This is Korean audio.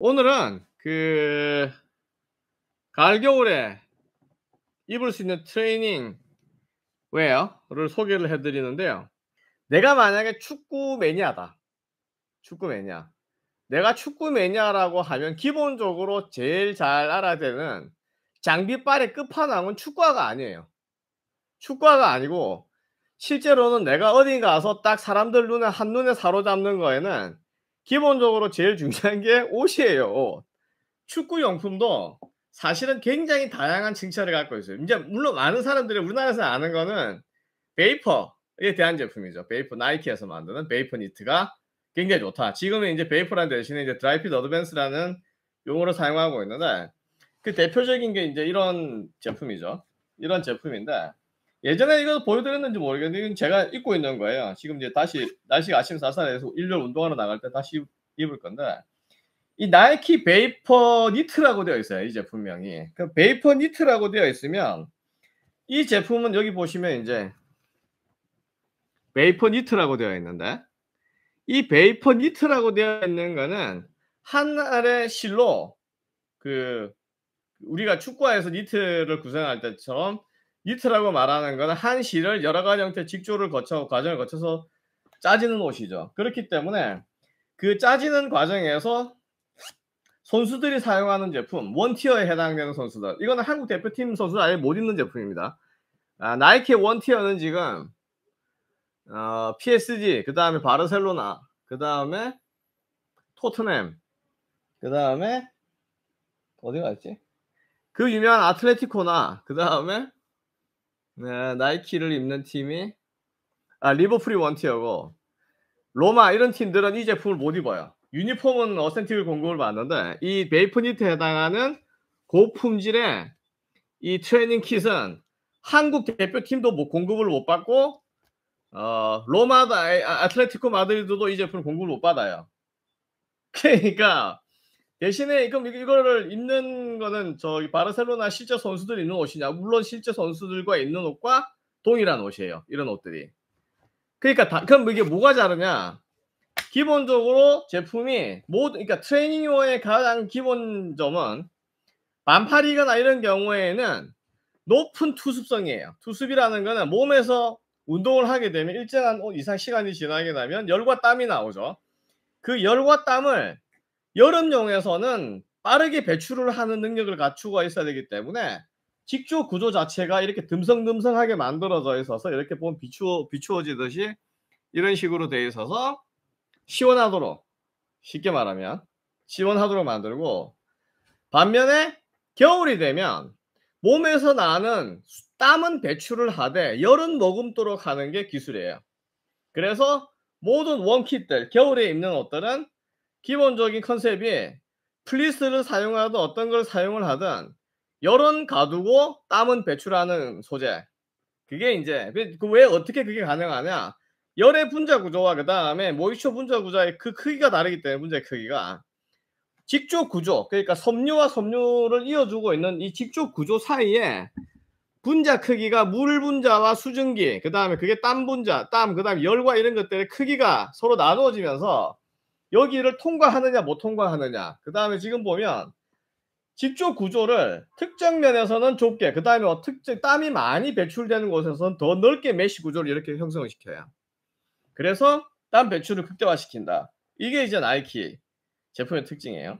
오늘은 그 가을 겨울에 입을 수 있는 트레이닝 웨어를 소개를 해드리는데요. 내가 만약에 축구 매니아다. 축구 매니아. 내가 축구 매니아라고 하면 기본적으로 제일 잘 알아야 되는 장비빨의 끝판왕은 축구화가 아니에요. 축구화가 아니고 실제로는 내가 어딘가 가서 딱 사람들 눈에 한눈에 사로잡는 거에는 기본적으로 제일 중요한 게 옷이에요. 축구 용품도 사실은 굉장히 다양한 칭찬을 갖고 있어요. 이제 물론 많은 사람들이 우리나라에서 아는 거는 베이퍼에 대한 제품이죠. 베이퍼 나이키에서 만드는 베이퍼 니트가 굉장히 좋다. 지금은 이제 베이퍼란 대신에 이제 드라이핏 어드밴스라는 용어를 사용하고 있는데 그 대표적인 게 이제 이런 제품이죠. 이런 제품인데 예전에 이거 보여드렸는지 모르겠는데 제가 입고 있는 거예요. 지금 이제 다시 날씨가 아침 사산해서 일렬 운동하러 나갈 때 다시 입을 건데 이 나이키 베이퍼 니트라고 되어 있어요. 이 제품명이. 그 베이퍼 니트라고 되어 있으면 이 제품은 여기 보시면 이제 베이퍼 니트라고 되어 있는데 이 베이퍼 니트라고 되어 있는 거는 한 알의 실로 그 우리가 축구화에서 니트를 구성할 때처럼 니트라고 말하는 건 한 실을 여러 가지 형태 의 직조를 거쳐 과정을 거쳐서 짜지는 옷이죠. 그렇기 때문에 그 짜지는 과정에서 선수들이 사용하는 제품 원티어에 해당되는 선수들 이거는 한국 대표팀 선수들 아예 못 입는 제품입니다. 아, 나이키 원티어는 지금 어, PSG 그 다음에 바르셀로나 그 다음에 토트넘 그 다음에 어디 갔지? 그 유명한 아틀레티코나 그 다음에 네, 나이키를 입는 팀이 아 리버풀이 원티어고 로마 이런 팀들은 이 제품을 못 입어요. 유니폼은 어센티브 공급을 받는데 이 베이프니트에 해당하는 고품질의 이 트레이닝 킷은 한국 대표팀도 뭐 공급을 못 받고 어, 로마도 아, 아틀레티코 마드리드도 이 제품 을 공급을 못 받아요. 그러니까 대신에 그럼 이거를 입는 거는 저 바르셀로나 실제 선수들 입는 옷이냐? 물론 실제 선수들과 입는 옷과 동일한 옷이에요. 이런 옷들이. 그러니까 다, 그럼 이게 뭐가 다르냐? 기본적으로 제품이 모든 그러니까 트레이닝용의 가장 기본 점은 반팔이거나 이런 경우에는 높은 투습성이에요. 투습이라는 거는 몸에서 운동을 하게 되면 일정한 어, 이상 시간이 지나게 되면 열과 땀이 나오죠. 그 열과 땀을 여름용에서는 빠르게 배출을 하는 능력을 갖추고 있어야 되기 때문에 직조 구조 자체가 이렇게 듬성듬성하게 만들어져 있어서 이렇게 보면 비추어, 비추어지듯이 이런 식으로 되어 있어서 시원하도록 쉽게 말하면 시원하도록 만들고 반면에 겨울이 되면 몸에서 나는 땀은 배출을 하되 열은 머금도록 하는 게 기술이에요. 그래서 모든 원킷들, 겨울에 입는 옷들은 기본적인 컨셉이 플리스를 사용하든 어떤 걸 사용을 하든 열은 가두고 땀은 배출하는 소재. 그게 이제 그왜 그 어떻게 그게 가능하냐? 열의 분자 구조와 그 다음에 모이처 분자 구조의 그 크기가 다르기 때문에 분자 크기가 직조 구조 그러니까 섬유와 섬유를 이어주고 있는 이 직조 구조 사이에 분자 크기가 물 분자와 수증기 그 다음에 그게 땀 분자 땀그 다음 에 열과 이런 것들의 크기가 서로 나누어지면서 여기를 통과하느냐 못 통과하느냐 그 다음에 지금 보면 집조 구조를 특정 면에서는 좁게 그 다음에 뭐 특정 땀이 많이 배출되는 곳에서는 더 넓게 메쉬 구조를 이렇게 형성을 시켜요 그래서 땀 배출을 극대화시킨다 이게 이제 나이키 제품의 특징이에요